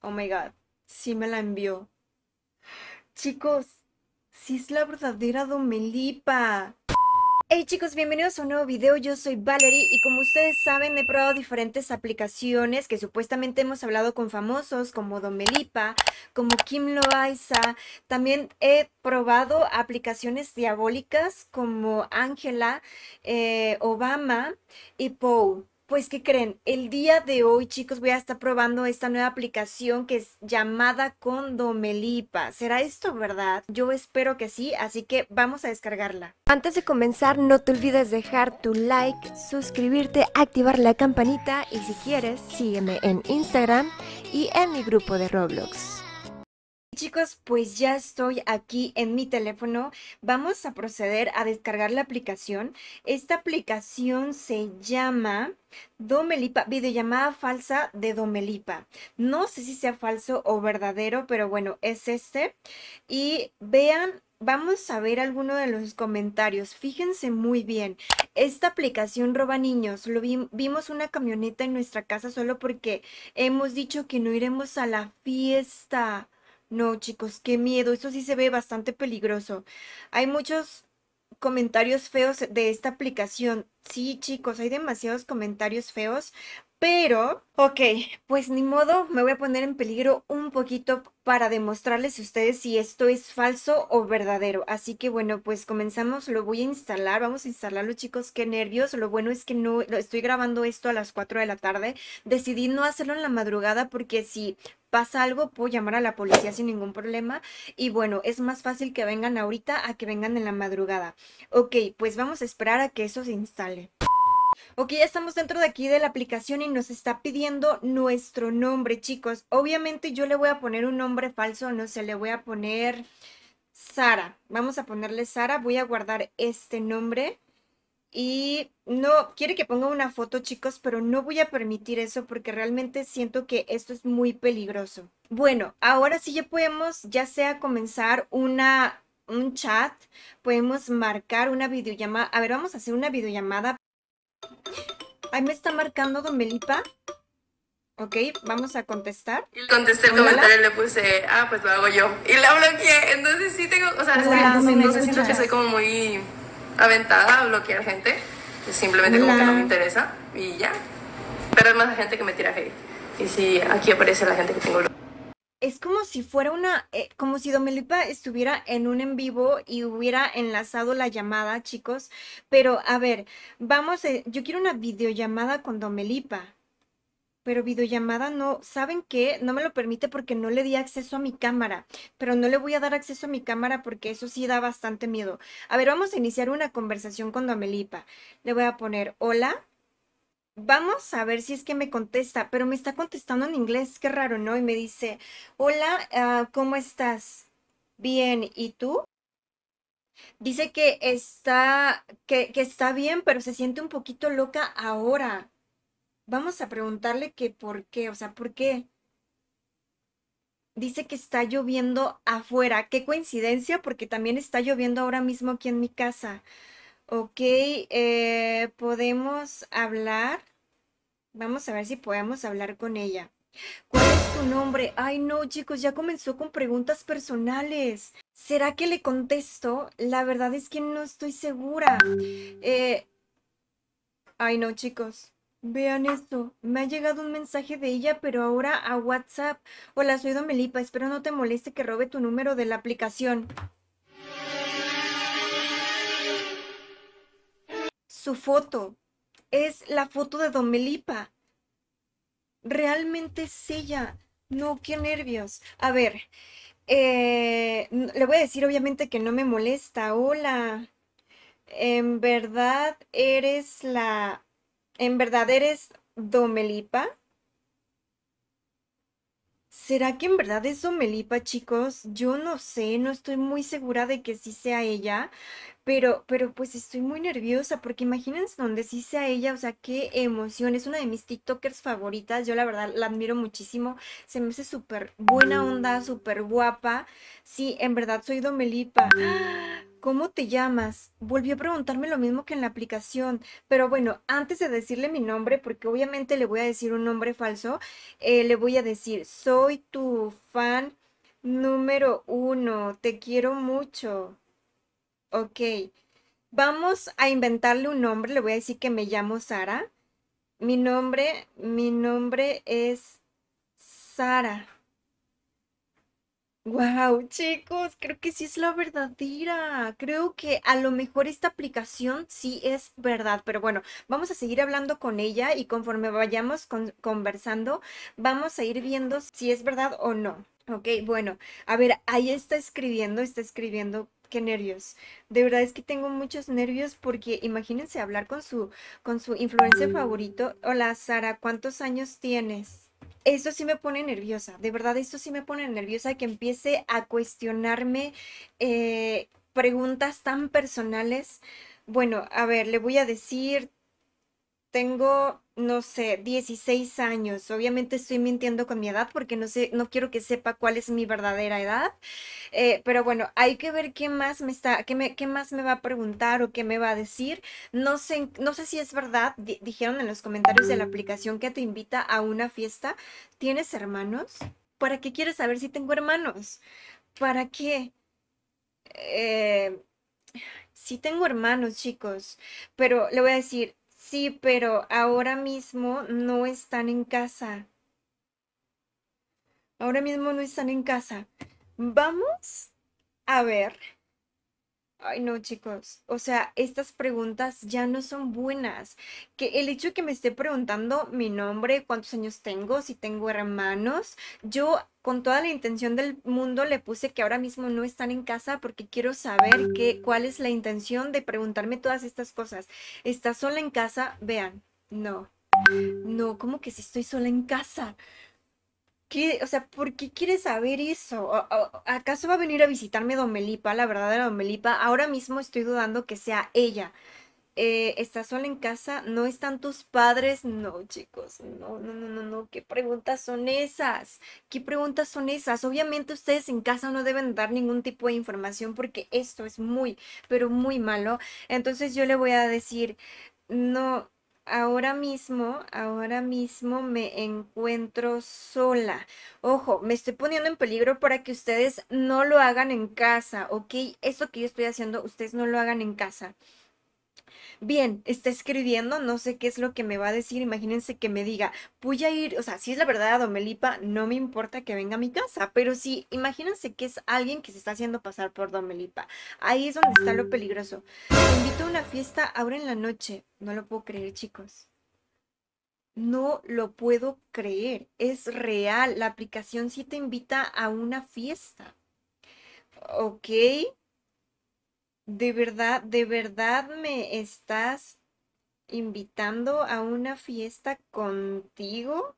Oh my god, sí me la envió. Chicos, sí es la verdadera Domelipa. Hey chicos, bienvenidos a un nuevo video, yo soy Valerie y como ustedes saben he probado diferentes aplicaciones que supuestamente hemos hablado con famosos como Domelipa, como Kim Loaiza, también he probado aplicaciones diabólicas como Angela, eh, Obama y Poe. Pues, ¿qué creen? El día de hoy, chicos, voy a estar probando esta nueva aplicación que es llamada Condomelipa. ¿Será esto verdad? Yo espero que sí, así que vamos a descargarla. Antes de comenzar, no te olvides dejar tu like, suscribirte, activar la campanita y si quieres, sígueme en Instagram y en mi grupo de Roblox. Chicos, pues ya estoy aquí en mi teléfono. Vamos a proceder a descargar la aplicación. Esta aplicación se llama Domelipa, videollamada falsa de Domelipa. No sé si sea falso o verdadero, pero bueno, es este. Y vean vamos a ver alguno de los comentarios. Fíjense muy bien. Esta aplicación roba niños. Lo vimos una camioneta en nuestra casa solo porque hemos dicho que no iremos a la fiesta. No, chicos, qué miedo. Eso sí se ve bastante peligroso. Hay muchos comentarios feos de esta aplicación. Sí, chicos, hay demasiados comentarios feos. Pero, ok, pues ni modo, me voy a poner en peligro un poquito para demostrarles a ustedes si esto es falso o verdadero. Así que bueno, pues comenzamos, lo voy a instalar, vamos a instalarlo chicos, qué nervios. Lo bueno es que no, estoy grabando esto a las 4 de la tarde. Decidí no hacerlo en la madrugada porque si pasa algo, puedo llamar a la policía sin ningún problema. Y bueno, es más fácil que vengan ahorita a que vengan en la madrugada. Ok, pues vamos a esperar a que eso se instale. Ok, ya estamos dentro de aquí de la aplicación y nos está pidiendo nuestro nombre, chicos. Obviamente yo le voy a poner un nombre falso, no sé, le voy a poner Sara. Vamos a ponerle Sara, voy a guardar este nombre. Y no, quiere que ponga una foto, chicos, pero no voy a permitir eso porque realmente siento que esto es muy peligroso. Bueno, ahora sí ya podemos ya sea comenzar una, un chat, podemos marcar una videollamada. A ver, vamos a hacer una videollamada Ahí me está marcando Don Melipa. Ok, vamos a contestar. Y contesté el comentario y le puse, ah, pues lo hago yo. Y la bloqueé. Entonces sí tengo, o sea, es no, sé sé, siento que soy como muy aventada a bloquear gente. Simplemente como que no me interesa y ya. Pero es más la gente que me tira hate. Y sí, aquí aparece la gente que tengo bloqueada es como si fuera una, eh, como si Domelipa estuviera en un en vivo y hubiera enlazado la llamada, chicos. Pero a ver, vamos, eh, yo quiero una videollamada con Domelipa. Pero videollamada no, ¿saben qué? No me lo permite porque no le di acceso a mi cámara. Pero no le voy a dar acceso a mi cámara porque eso sí da bastante miedo. A ver, vamos a iniciar una conversación con Domelipa. Le voy a poner hola. Vamos a ver si es que me contesta, pero me está contestando en inglés, qué raro, ¿no? Y me dice, hola, ah, ¿cómo estás? Bien, ¿y tú? Dice que está, que, está bien, pero se siente un poquito loca ahora. Vamos a preguntarle qué, por qué, o sea, ¿por qué? Dice que está lloviendo afuera. Qué coincidencia, porque también está lloviendo ahora mismo aquí en mi casa. Ok, eh, podemos hablar. Vamos a ver si podemos hablar con ella. ¿Cuál es tu nombre? Ay, no, chicos, ya comenzó con preguntas personales. ¿Será que le contesto? La verdad es que no estoy segura. Eh... Ay, no, chicos. Vean esto, me ha llegado un mensaje de ella, pero ahora a WhatsApp. Hola, soy Domelipa, espero no te moleste que robe tu número de la aplicación. foto. Es la foto de Domelipa. Realmente es ella. No, qué nervios. A ver, eh, le voy a decir obviamente que no me molesta. Hola. ¿En verdad eres la... ¿En verdad eres Domelipa? ¿Será que en verdad es Domelipa chicos? Yo no sé, no estoy muy segura de que sí sea ella, pero, pero pues estoy muy nerviosa porque imagínense donde sí sea ella, o sea, qué emoción. Es una de mis TikTokers favoritas, yo la verdad la admiro muchísimo, se me hace súper buena onda, súper guapa. Sí, en verdad soy Domelipa. ¡Ah! ¿Cómo te llamas? Volvió a preguntarme lo mismo que en la aplicación, pero bueno, antes de decirle mi nombre, porque obviamente le voy a decir un nombre falso, eh, le voy a decir, soy tu fan número uno, te quiero mucho. Ok, vamos a inventarle un nombre, le voy a decir que me llamo Sara. Mi nombre, mi nombre es Sara. Wow, chicos, creo que sí es la verdadera. Creo que a lo mejor esta aplicación sí es verdad, pero bueno, vamos a seguir hablando con ella y conforme vayamos conversando, vamos a ir viendo si es verdad o no. Ok, bueno, a ver, ahí está escribiendo, está escribiendo qué nervios. De verdad es que tengo muchos nervios porque imagínense hablar con su con su influencer favorito. Hola, Sara, ¿cuántos años tienes? Esto sí me pone nerviosa, de verdad, esto sí me pone nerviosa que empiece a cuestionarme eh, preguntas tan personales. Bueno, a ver, le voy a decir, tengo no sé, 16 años. Obviamente estoy mintiendo con mi edad porque no sé, no quiero que sepa cuál es mi verdadera edad. Eh, pero bueno, hay que ver qué más me está, qué, más me va a preguntar o qué me va a decir. No sé, no sé si es verdad. dijeron en los comentarios de la aplicación que te invita a una fiesta. ¿Tienes hermanos? ¿Para qué quieres saber si tengo hermanos? ¿Para qué? Eh, sí tengo hermanos, chicos, pero le voy a decir, Sí, pero ahora mismo no están en casa. Ahora mismo no están en casa. Vamos a ver Ay, no, chicos. O sea, estas preguntas ya no son buenas. Que el hecho que me esté preguntando mi nombre, cuántos años tengo, si tengo hermanos, yo con toda la intención del mundo le puse que ahora mismo no están en casa porque quiero saber cuál es la intención de preguntarme todas estas cosas. ¿Estás sola en casa? Vean, no. No, como que si estoy sola en casa o sea, ¿por qué quieres saber eso? ¿Acaso va a venir a visitarme Melipa? la verdad verdadera Melipa. Ahora mismo estoy dudando que sea ella. Eh, ¿Estás sola en casa? ¿No están tus padres? No, chicos, no, no, no, no, no. ¿Qué preguntas son esas? ¿Qué preguntas son esas? Obviamente ustedes en casa no deben dar ningún tipo de información porque esto es muy, pero muy malo. Entonces yo le voy a decir, no, ahora mismo, ahora mismo me encuentro sola. Ojo, me estoy poniendo en peligro para que ustedes no lo hagan en casa, ¿ok? Esto que yo estoy haciendo, ustedes no lo hagan en casa bien, está escribiendo, no sé qué es lo que me va a decir, imagínense que me diga, voy a ir, o sea, si es la verdad a Domelipa, no me importa que venga a mi casa, pero si imagínense que es alguien que se está haciendo pasar por Domelipa, ahí es donde está lo peligroso. Te invito a una fiesta ahora en la noche, no lo puedo creer chicos. No lo puedo creer, es real, la aplicación sí te invita a una fiesta. Ok, de verdad, de verdad me estás invitando a una fiesta contigo.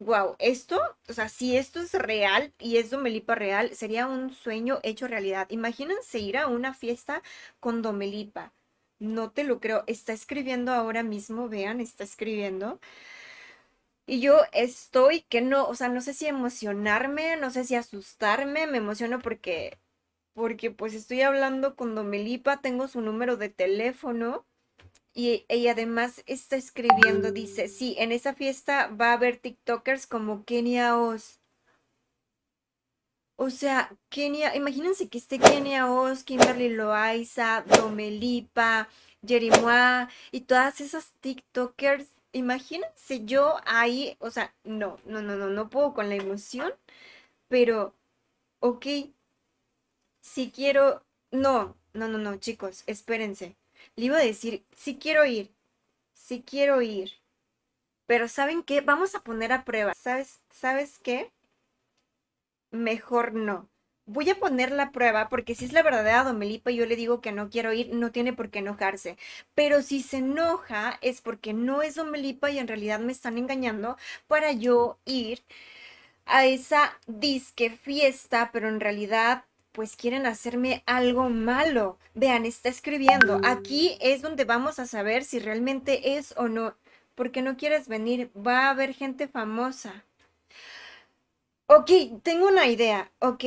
Wow, esto, o sea, si esto es real y es Domelipa real, sería un sueño hecho realidad. Imagínense ir a una fiesta con Domelipa. No te lo creo. Está escribiendo ahora mismo, vean, está escribiendo. Y yo estoy que no, o sea, no sé si emocionarme, no sé si asustarme, me emociono porque porque pues estoy hablando con Domelipa, tengo su número de teléfono y, ella además está escribiendo, dice, sí, en esa fiesta va a haber TikTokers como Kenia Oz. O sea, Kenia, imagínense que esté Kenia Oz, Kimberly Loaiza, Domelipa, Jerimoa y todas esas TikTokers. Imagínense yo ahí, o sea, no, no, no, no, no puedo con la emoción, pero, ok, si quiero... No, no, no, no, chicos, espérense. Le iba a decir, si quiero ir, si quiero ir. Pero ¿saben qué? Vamos a poner a prueba. ¿Sabes, ¿Sabes qué? Mejor no. Voy a poner la prueba porque si es la verdadera Domelipa y yo le digo que no quiero ir, no tiene por qué enojarse. Pero si se enoja es porque no es Domelipa y en realidad me están engañando para yo ir a esa disque fiesta, pero en realidad pues quieren hacerme algo malo. Vean, está escribiendo. Aquí es donde vamos a saber si realmente es o no. Porque no quieres venir, va a haber gente famosa. Ok, tengo una idea. Ok.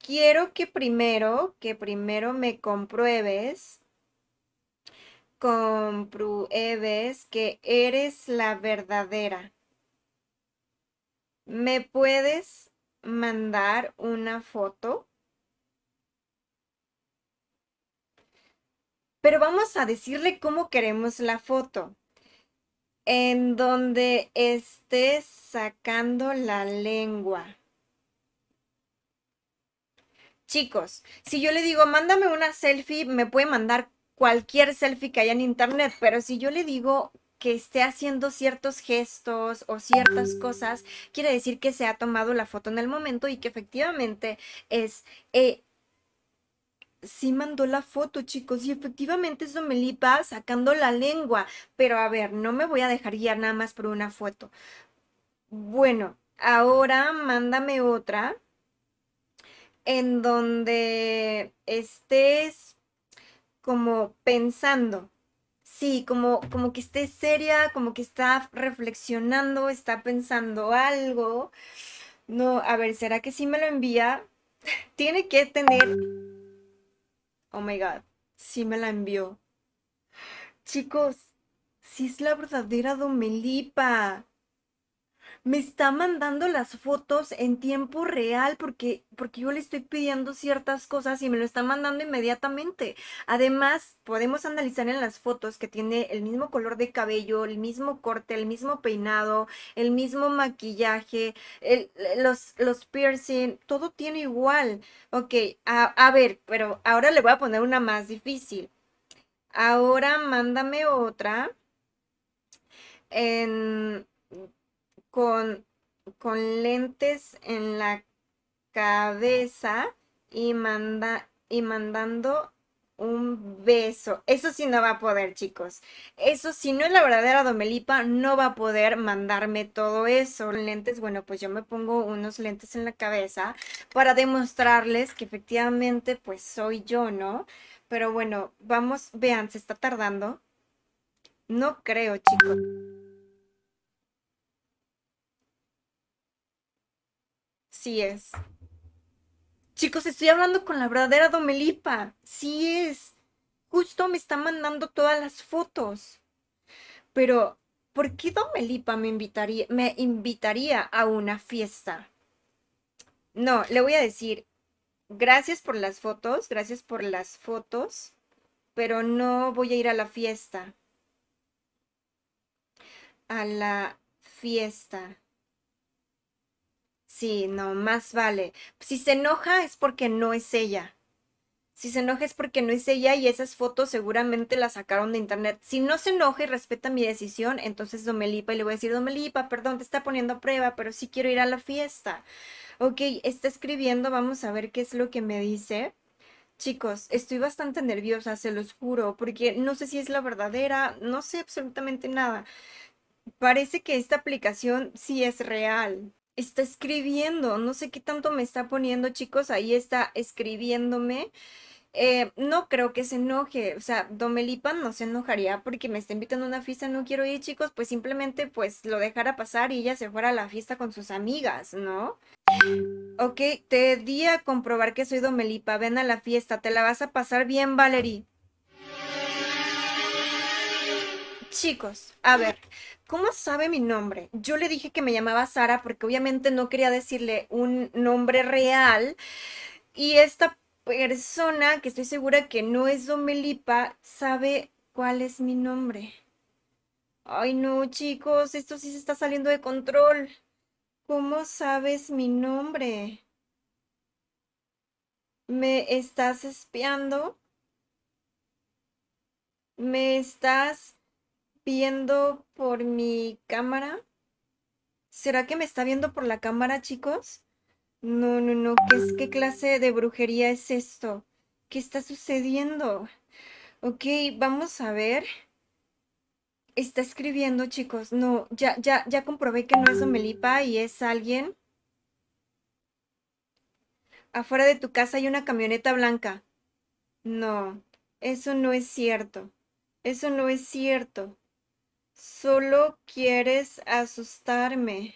Quiero que primero, que primero me compruebes compruebes que eres la verdadera. ¿Me puedes mandar una foto. Pero vamos a decirle cómo queremos la foto. En donde esté sacando la lengua. Chicos, si yo le digo, mándame una selfie, me puede mandar cualquier selfie que haya en internet, pero si yo le digo que esté haciendo ciertos gestos o ciertas cosas, quiere decir que se ha tomado la foto en el momento y que efectivamente es... Eh, sí mandó la foto, chicos, y efectivamente es Domelipa sacando la lengua, pero a ver, no me voy a dejar guiar nada más por una foto. Bueno, ahora mándame otra en donde estés como pensando, Sí, como, como que esté seria, como que está reflexionando, está pensando algo. No, a ver, ¿será que sí me lo envía? Tiene que tener... Oh my god, sí me la envió. Chicos, sí es la verdadera Domelipa me está mandando las fotos en tiempo real porque, porque yo le estoy pidiendo ciertas cosas y me lo está mandando inmediatamente. Además, podemos analizar en las fotos que tiene el mismo color de cabello, el mismo corte, el mismo peinado, el mismo maquillaje, los, los piercing, todo tiene igual. Ok, a, a ver, pero ahora le voy a poner una más difícil. Ahora mándame otra. En con, con lentes en la cabeza y, manda, y mandando un beso. Eso sí no va a poder, chicos. Eso si no es la verdadera Domelipa, no va a poder mandarme todo eso. Lentes, bueno, pues yo me pongo unos lentes en la cabeza para demostrarles que efectivamente pues soy yo, ¿no? Pero bueno, vamos, vean, se está tardando. No creo, chicos. Sí es. Chicos, estoy hablando con la verdadera Domelipa. Sí es. Justo me está mandando todas las fotos. Pero, ¿por qué Domelipa me invitaría, me invitaría a una fiesta? No, le voy a decir, gracias por las fotos, gracias por las fotos, pero no voy a ir a la fiesta. A la fiesta. Sí, no, más vale. Si se enoja es porque no es ella. Si se enoja es porque no es ella y esas fotos seguramente las sacaron de internet. Si no se enoja y respeta mi decisión, entonces Domelipa y le voy a decir, Domelipa, perdón, te está poniendo a prueba, pero sí quiero ir a la fiesta. Ok, está escribiendo, vamos a ver qué es lo que me dice. Chicos, estoy bastante nerviosa, se los juro, porque no sé si es la verdadera, no sé absolutamente nada. Parece que esta aplicación sí es real, está escribiendo, no sé qué tanto me está poniendo, chicos, ahí está escribiéndome. Eh, no creo que se enoje, o sea, Domelipa no se enojaría porque me está invitando a una fiesta, no quiero ir, chicos, pues simplemente pues lo dejara pasar y ella se fuera a la fiesta con sus amigas, ¿no? Ok, te di a comprobar que soy Domelipa, ven a la fiesta, te la vas a pasar bien, Valerie. chicos, a ver, ¿cómo sabe mi nombre? Yo le dije que me llamaba Sara porque obviamente no quería decirle un nombre real. Y esta persona, que estoy segura que no es Domelipa, sabe cuál es mi nombre. Ay, no, chicos, esto sí se está saliendo de control. ¿Cómo sabes mi nombre? ¿Me estás espiando? ¿Me estás viendo por mi cámara. ¿Será que me está viendo por la cámara, chicos? No, no, no. ¿Qué, es, qué clase de brujería es esto? ¿Qué está sucediendo? Ok, vamos a ver. Está escribiendo, chicos. No, ya, ya, ya comprobé que no es Omelipa y es alguien. Afuera de tu casa hay una camioneta blanca. No, eso no es cierto. Eso no es cierto. Solo quieres asustarme.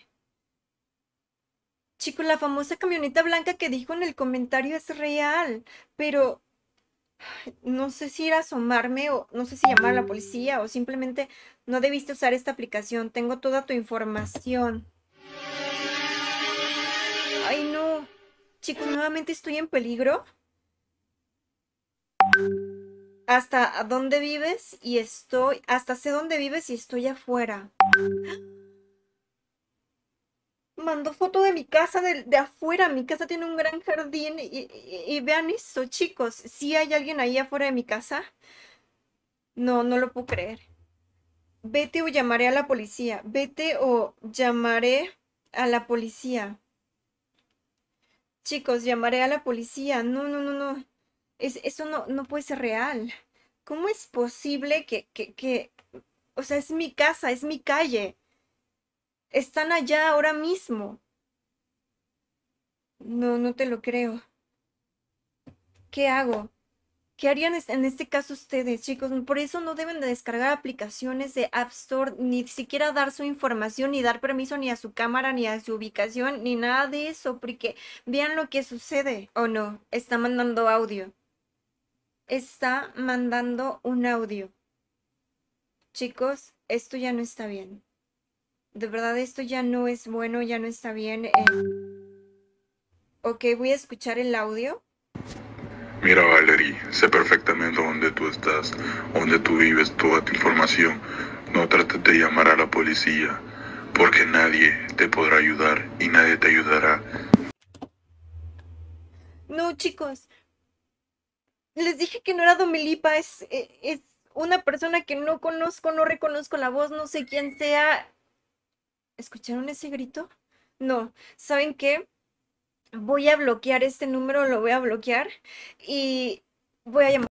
Chico, la famosa camioneta blanca que dijo en el comentario es real, pero no sé si ir a asomarme o no sé si llamar a la policía o simplemente no debiste usar esta aplicación. Tengo toda tu información. Ay, no. chico. nuevamente estoy en peligro hasta dónde vives y estoy, hasta sé dónde vives y estoy afuera. Mandó foto de mi casa de, afuera. Mi casa tiene un gran jardín y, vean eso, chicos. Si hay alguien ahí afuera de mi casa, no, no lo puedo creer. Vete o llamaré a la policía. Vete o llamaré a la policía. Chicos, llamaré a la policía. No, no, no, no es, eso no, no puede ser real. ¿Cómo es posible que, o sea, es mi casa, es mi calle? Están allá ahora mismo. No, no te lo creo. ¿Qué hago? ¿Qué harían en este caso ustedes, chicos? Por eso no deben de descargar aplicaciones de App Store, ni siquiera dar su información, ni dar permiso ni a su cámara, ni a su ubicación, ni nada de eso, porque vean lo que sucede. ¿O no? Está mandando audio está mandando un audio. Chicos, esto ya no está bien. De verdad, esto ya no es bueno, ya no está bien. Eh. Ok, voy a escuchar el audio. Mira, Valerie, sé perfectamente dónde tú estás, dónde tú vives, toda tu información. No trates de llamar a la policía, porque nadie te podrá ayudar y nadie te ayudará. No, chicos, les dije que no era Domilipa, es, eh, es una persona que no conozco, no reconozco la voz, no sé quién sea. ¿Escucharon ese grito? No, ¿saben qué? Voy a bloquear este número, lo voy a bloquear y voy a llamar.